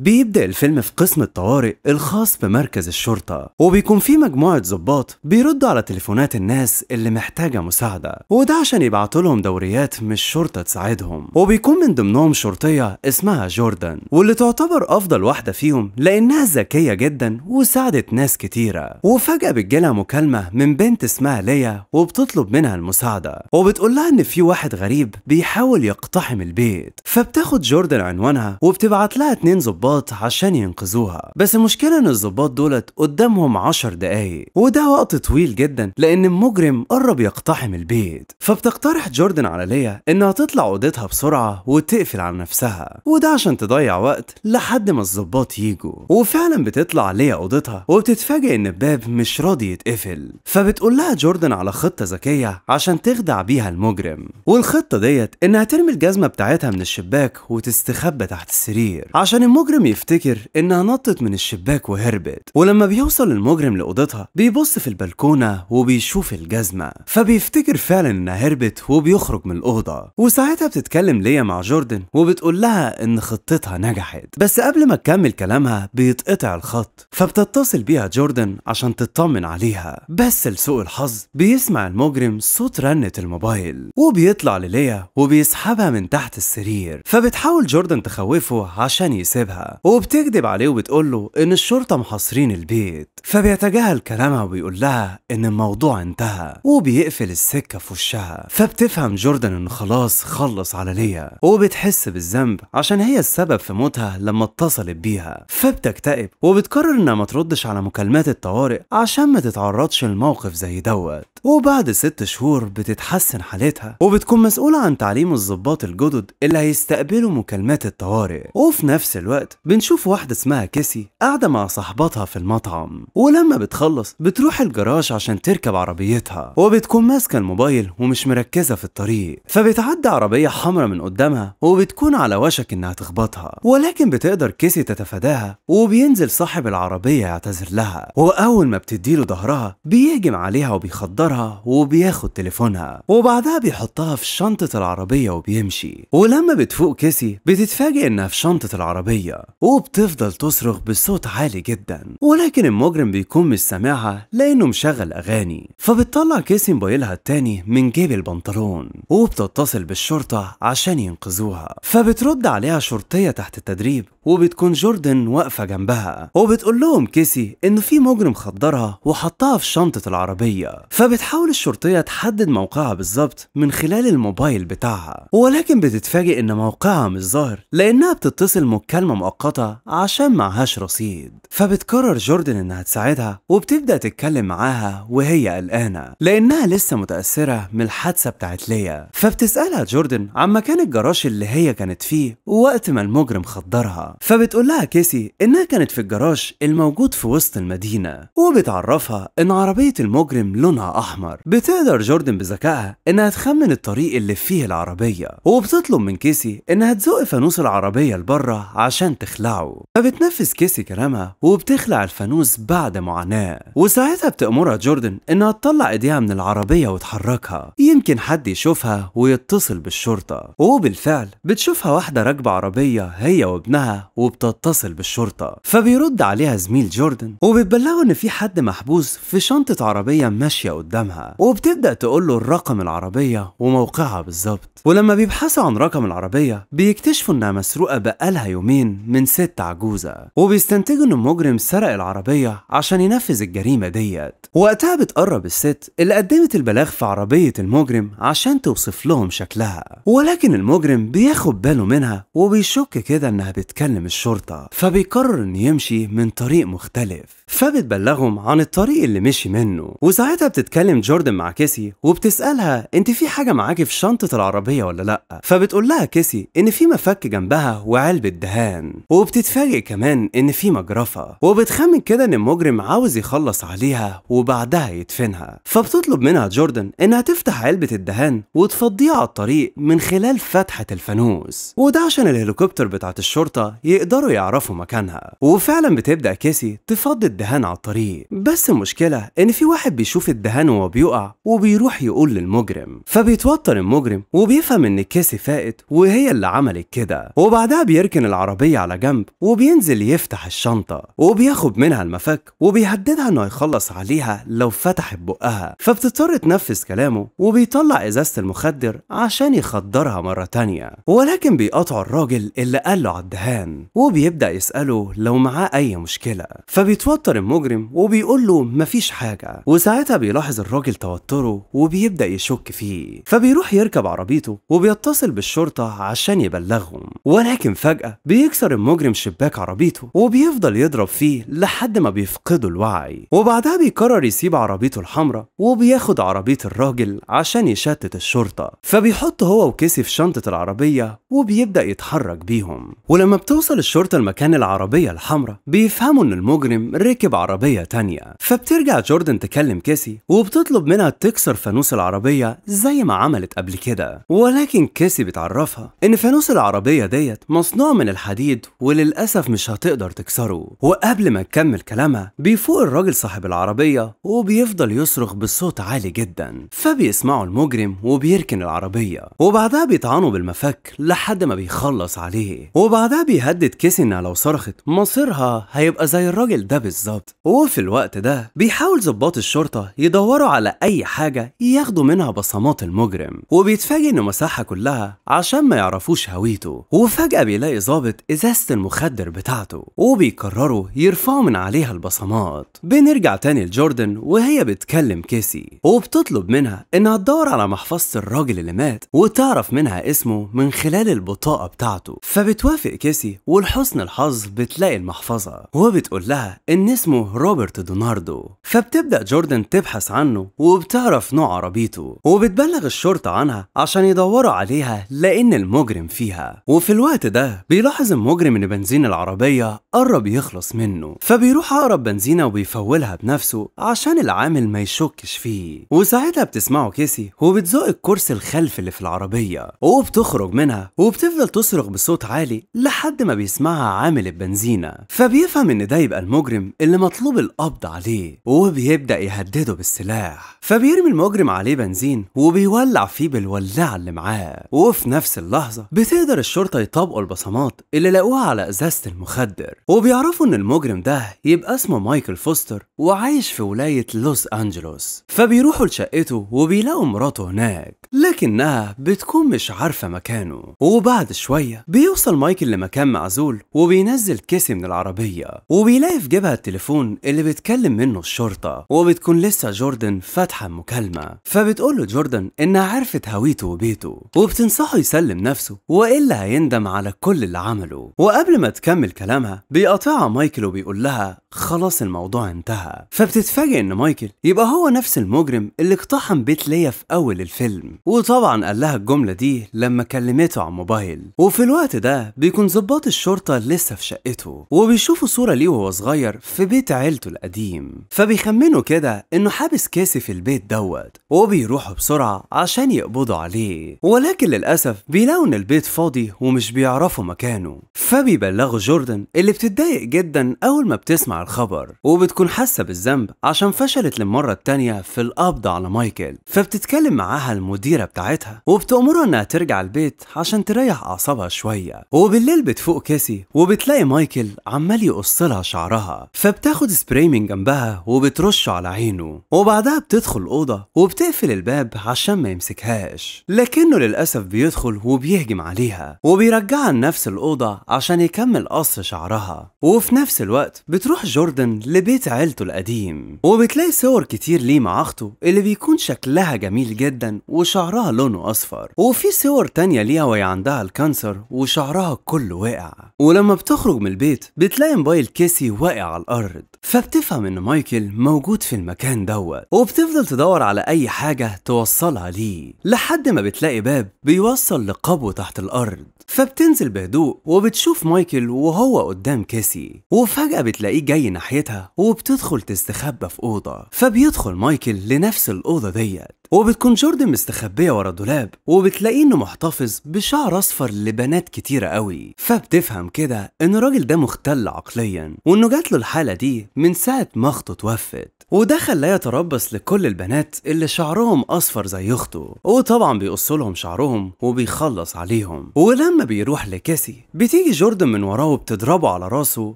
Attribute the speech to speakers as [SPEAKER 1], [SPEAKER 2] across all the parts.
[SPEAKER 1] بيبدأ الفيلم في قسم الطوارئ الخاص بمركز الشرطة وبيكون في مجموعة ضباط بيردوا على تليفونات الناس اللي محتاجة مساعدة وده عشان يبعتوا لهم دوريات مش الشرطة تساعدهم وبيكون من ضمنهم شرطية اسمها جوردن واللي تعتبر أفضل واحدة فيهم لأنها ذكية جدا وساعدت ناس كتيرة وفجأة بتجيلها مكالمة من بنت اسمها ليا وبتطلب منها المساعدة وبتقول لها إن في واحد غريب بيحاول يقتحم البيت فبتاخد جوردن عنوانها وبتبعت لها اتنين ضباط الضباط عشان ينقذوها بس المشكلة ان الضباط دولت قدامهم 10 دقايق وده وقت طويل جدا لان المجرم قرب يقتحم البيت فبتقترح جوردن على ليا انها تطلع اوضتها بسرعة وتقفل على نفسها وده عشان تضيع وقت لحد ما الضباط يجوا وفعلا بتطلع ليا اوضتها وبتتفاجئ ان الباب مش راضي يتقفل فبتقول لها جوردن على خطة ذكية عشان تخدع بيها المجرم والخطة ديت انها ترمي الجزمة بتاعتها من الشباك وتستخبى تحت السرير عشان المجرم المجرم يفتكر انها نطت من الشباك وهربت ولما بيوصل المجرم لاوضتها بيبص في البلكونه وبيشوف الجزمه فبيفتكر فعلا انها هربت وبيخرج من الاوضه وساعتها بتتكلم ليا مع جوردن وبتقول لها ان خطتها نجحت بس قبل ما تكمل كلامها بيتقطع الخط فبتتصل بيها جوردن عشان تطمن عليها بس لسوء الحظ بيسمع المجرم صوت رنة الموبايل وبيطلع لليا وبيسحبها من تحت السرير فبتحاول جوردن تخوفه عشان يسيبها وبتكذب عليه وبتقول له ان الشرطه محاصرين البيت فبيتجاهل كلامها وبيقول لها ان الموضوع انتهى وبيقفل السكه في وشها فبتفهم جوردن ان خلاص خلص على ليا وبتحس بالذنب عشان هي السبب في موتها لما اتصلت بيها فبتكتئب وبتقرر انها ما تردش على مكالمات الطوارئ عشان ما تتعرضش لموقف زي دوت وبعد ست شهور بتتحسن حالتها وبتكون مسؤولة عن تعليم الضباط الجدد اللي هيستقبلوا مكالمات الطوارئ وفي نفس الوقت بنشوف واحدة اسمها كيسي قاعدة مع صاحبتها في المطعم ولما بتخلص بتروح الجراج عشان تركب عربيتها وبتكون ماسكة الموبايل ومش مركزة في الطريق فبتعدي عربية حمراء من قدامها وبتكون على وشك انها تخبطها ولكن بتقدر كيسي تتفاداها وبينزل صاحب العربية يعتذر لها وأول ما بتديله ظهرها بيهجم عليها وبيخدرها وبياخد تليفونها وبعدها بيحطها في شنطة العربية وبيمشي ولما بتفوق كيسي بتتفاجئ انها في شنطة العربية وبتفضل تصرخ بصوت عالي جدا ولكن المجرم بيكون مش سامعها لأنه مشغل أغاني فبتطلع كيسي موبايلها التاني من جيب البنطلون وبتتصل بالشرطة عشان ينقذوها فبترد عليها شرطية تحت التدريب وبتكون جوردن واقفة جنبها وبتقول لهم كيسي إنه في مجرم خدرها وحطها في شنطة العربية فبتحاول الشرطية تحدد موقعها بالظبط من خلال الموبايل بتاعها ولكن بتتفاجئ إن موقعها مش ظاهر لأنها بتتصل مكالمة مؤقتة عشان معهاش رصيد فبتقرر جوردن إنها تساعدها وبتبدأ تتكلم معاها وهي قلقانة لأنها لسه متأثرة من الحادثة بتاعت ليا فبتسألها جوردن عن مكان الجراج اللي هي كانت فيه وقت ما المجرم خدرها فبتقول لها كيسي إنها كانت في الجراج الموجود في وسط المدينة وبتعرفها إن عربية المجرم لونها أحمر بتقدر جوردن بذكائها إنها تخمن الطريق اللي فيه العربية وبتطلب من كيسي إنها تزق فانوس العربية لبره عشان تخلعه فبتنفذ كيسي كلامها وبتخلع الفانوس بعد معاناة وساعتها بتأمرها جوردن إنها تطلع إيديها من العربية وتحركها يمكن حد يشوفها ويتصل بالشرطة وبالفعل بتشوفها واحدة راكبة عربية هي وابنها وبتتصل بالشرطة فبيرد عليها زميل جوردن وبتبلغه إن في حد محبوس في شنطة عربية ماشية قدامها وبتبدأ تقول له الرقم العربية وموقعها بالظبط ولما بيبحثوا عن رقم العربية بيكتشفوا إنها مسروقة بقالها يومين من ست عجوزة وبيستنتجوا إن المجرم سرق العربية عشان ينفذ الجريمة ديت وقتها بتقرب الست اللي قدمت البلاغ في عربية المجرم عشان توصف لهم شكلها ولكن المجرم بياخد باله منها وبيشك كده إنها بتكلم يكلم الشرطة فبيقرر انه يمشي من طريق مختلف فبتبلغهم عن الطريق اللي مشي منه وساعتها بتتكلم جوردن مع كيسي وبتسألها انت في حاجة معاكي في شنطة العربية ولا لأ فبتقول لها كيسي ان في مفك جنبها وعلبة دهان وبتتفاجئ كمان ان في مجرفة وبتخمن كده ان المجرم عاوز يخلص عليها وبعدها يدفنها فبتطلب منها جوردن انها تفتح علبة الدهان وتفضيها على الطريق من خلال فتحة الفانوس وده عشان الهليكوبتر بتاعت الشرطة يقدروا يعرفوا مكانها وفعلا بتبدا كيسي تفضي الدهان على الطريق بس المشكله ان في واحد بيشوف الدهان وهو بيقع وبيروح يقول للمجرم فبيتوتر المجرم وبيفهم ان كيسي فاقت وهي اللي عملت كده وبعدها بيركن العربيه على جنب وبينزل يفتح الشنطه وبياخد منها المفك وبيهددها انه هيخلص عليها لو فتحت بقها فبتضطر تنفذ كلامه وبيطلع ازازه المخدر عشان يخدرها مره تانيه ولكن بيقطعوا الراجل اللي قال له على الدهان وبيبدأ يسأله لو معاه أي مشكلة فبيتوتر المجرم وبيقول له مفيش حاجة وساعتها بيلاحظ الراجل توتره وبيبدأ يشك فيه فبيروح يركب عربيته وبيتصل بالشرطة عشان يبلغهم ولكن فجأة بيكسر المجرم شباك عربيته وبيفضل يضرب فيه لحد ما بيفقدوا الوعي وبعدها بيقرر يسيب عربيته الحمراء وبياخد عربية الراجل عشان يشتت الشرطة فبيحط هو وكيسي في شنطة العربية وبيبدأ يتحرك بيهم ولما بتوصل بتوصل الشرطة المكان العربية الحمراء بيفهموا إن المجرم ركب عربية تانية فبترجع جوردن تكلم كيسي وبتطلب منها تكسر فانوس العربية زي ما عملت قبل كده ولكن كيسي بتعرفها إن فانوس العربية ديت مصنوع من الحديد وللأسف مش هتقدر تكسره وقبل ما تكمل كلامها بيفوق الراجل صاحب العربية وبيفضل يصرخ بصوت عالي جدا فبيسمعه المجرم وبيركن العربية وبعدها بيطعنوا بالمفك لحد ما بيخلص عليه وبعدها كيسي انها لو صرخت مصيرها هيبقى زي الراجل ده بالظبط وفي الوقت ده بيحاول ضباط الشرطة يدوروا على أي حاجة ياخدوا منها بصمات المجرم وبيتفاجئ إن مساحه كلها عشان ما يعرفوش هويته وفجأة بيلاقي ظابط إزازة المخدر بتاعته وبيقرروا يرفعوا من عليها البصمات بنرجع تاني لجوردن وهي بتكلم كيسي وبتطلب منها إنها تدور على محفظة الراجل اللي مات وتعرف منها اسمه من خلال البطاقة بتاعته فبتوافق كيسي ولحسن الحظ بتلاقي المحفظة وبتقول لها إن اسمه روبرت دوناردو فبتبدأ جوردن تبحث عنه وبتعرف نوع عربيته وبتبلغ الشرطة عنها عشان يدوروا عليها لأن المجرم فيها وفي الوقت ده بيلاحظ المجرم إن بنزين العربية قرب يخلص منه فبيروح أقرب بنزينة وبيفولها بنفسه عشان العامل ما يشكش فيه وساعتها بتسمعه كيسي وبتزق الكرسي الخلف اللي في العربية وبتخرج منها وبتفضل تصرخ بصوت عالي لحد ما بيسمعها عامل البنزينة فبيفهم إن ده يبقى المجرم اللي مطلوب القبض عليه وبيبدأ يهدده بالسلاح فبيرمي المجرم عليه بنزين وبيولع فيه بالولاعة اللي معاه وفي نفس اللحظة بتقدر الشرطة يطبقوا البصمات اللي لقوها على إزازة المخدر وبيعرفوا إن المجرم ده يبقى اسمه مايكل فوستر وعايش في ولاية لوس أنجلوس فبيروحوا لشقته وبيلاقوا مراته هناك لكنها بتكون مش عارفة مكانه وبعد شوية بيوصل مايكل لمكان كان معزول وبينزل كيسي من العربية وبيلاقي في جيبها التليفون اللي بيتكلم منه الشرطة وبتكون لسه جوردن فاتحة المكالمة فبتقول له جوردن إنها عرفت هويته وبيته وبتنصحه يسلم نفسه وإلا هيندم على كل اللي عمله وقبل ما تكمل كلامها بيقاطعها مايكل وبيقول لها خلاص الموضوع انتهى فبتتفاجئ إن مايكل يبقى هو نفس المجرم اللي اقتحم بيت ليا في أول الفيلم وطبعا قال لها الجملة دي لما كلمته على الموبايل وفي الوقت ده بيكون ظباط ضباط الشرطة لسه في شقته وبيشوفوا صورة ليه وهو صغير في بيت عيلته القديم فبيخمنوا كده إنه حابس كاسي في البيت دوت وبيروحوا بسرعة عشان يقبضوا عليه ولكن للأسف بيلاقوا إن البيت فاضي ومش بيعرفوا مكانه فبيبلغوا جوردن اللي بتتضايق جدا أول ما بتسمع الخبر وبتكون حاسة بالذنب عشان فشلت للمرة التانية في القبض على مايكل فبتتكلم معاها المديرة بتاعتها وبتأمرها إنها ترجع البيت عشان تريح أعصابها شوية وبالليل بتفوق فوق كاسي وبتلاقي مايكل عمال يقصلها شعرها فبتاخد سبراي من جنبها وبترشه على عينه وبعدها بتدخل الأوضة وبتقفل الباب عشان ما يمسكهاش لكنه للأسف بيدخل وبيهجم عليها وبيرجعها لنفس الأوضة عشان يكمل قص شعرها وفي نفس الوقت بتروح جوردن لبيت عيلته القديم وبتلاقي صور كتير ليه مع أخته اللي بيكون شكلها جميل جدا وشعرها لونه أصفر وفي صور تانية ليها وهي عندها الكانسر وشعرها كله واقع واقع ولما بتخرج من البيت بتلاقي موبايل كيسي واقع على الأرض فبتفهم إن مايكل موجود في المكان دوت وبتفضل تدور على أي حاجة توصلها ليه لحد ما بتلاقي باب بيوصل لقبو تحت الأرض فبتنزل بهدوء وبتشوف مايكل وهو قدام كيسي وفجأة بتلاقيه جاي ناحيتها وبتدخل تستخبى في أوضة فبيدخل مايكل لنفس الأوضة ديت وبتكون جوردن مستخبية ورا الدولاب وبتلاقيه إنه محتفظ بشعر أصفر لبنات كتيرة قوي فب بتفهم كده ان الراجل ده مختل عقليا وانه جات له الحاله دي من ساعه ما اخته توفت وده خلاه يتربص لكل البنات اللي شعرهم اصفر زي اخته وطبعا بيقص لهم شعرهم وبيخلص عليهم ولما بيروح لكيسي بتيجي جوردن من وراه وبتضربه على راسه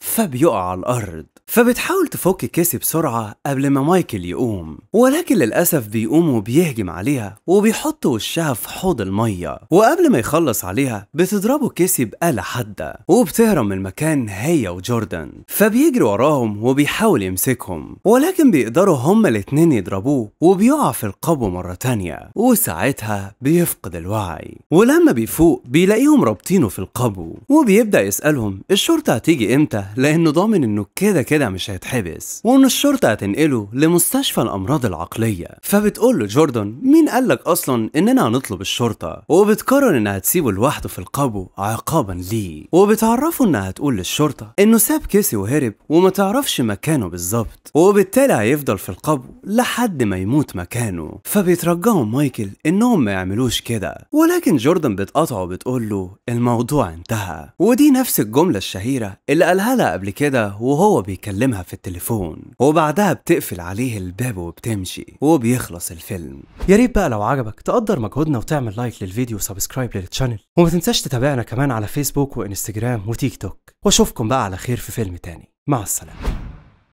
[SPEAKER 1] فبيقع على الارض فبتحاول تفك كيسي بسرعه قبل ما مايكل يقوم ولكن للاسف بيقوم وبيهجم عليها وبيحط وشها في حوض الميه وقبل ما يخلص عليها بتضربه كيسي بآلة حادة المعدة وبتهرب من المكان هي وجوردن فبيجري وراهم وبيحاول يمسكهم ولكن بيقدروا هما الاتنين يضربوه وبيقع في القبو مرة تانية وساعتها بيفقد الوعي ولما بيفوق بيلاقيهم رابطينه في القبو وبيبدأ يسألهم الشرطة هتيجي امتى لأنه ضامن إنه كده كده مش هيتحبس وإن الشرطة هتنقله لمستشفى الأمراض العقلية فبتقول له جوردن مين قالك أصلا إننا هنطلب الشرطة وبتقرر إنها تسيبه لوحده في القبو عقابا ليه وبتعرفه انها هتقول للشرطه انه ساب كيسي وهرب وما تعرفش مكانه بالظبط وبالتالي هيفضل في القبو لحد ما يموت مكانه فبيترجعوا مايكل انهم ما يعملوش كده ولكن جوردن بتقاطعه وبتقول له الموضوع انتهى ودي نفس الجمله الشهيره اللي قالها لها قبل كده وهو بيكلمها في التليفون وبعدها بتقفل عليه الباب وبتمشي وبيخلص الفيلم يا ريت بقى لو عجبك تقدر مجهودنا وتعمل لايك للفيديو وسبسكرايب للشانل وما تنساش تتابعنا كمان على فيسبوك وإن انستجرام وتيك توك واشوفكم بقى على خير في فيلم تاني مع السلامه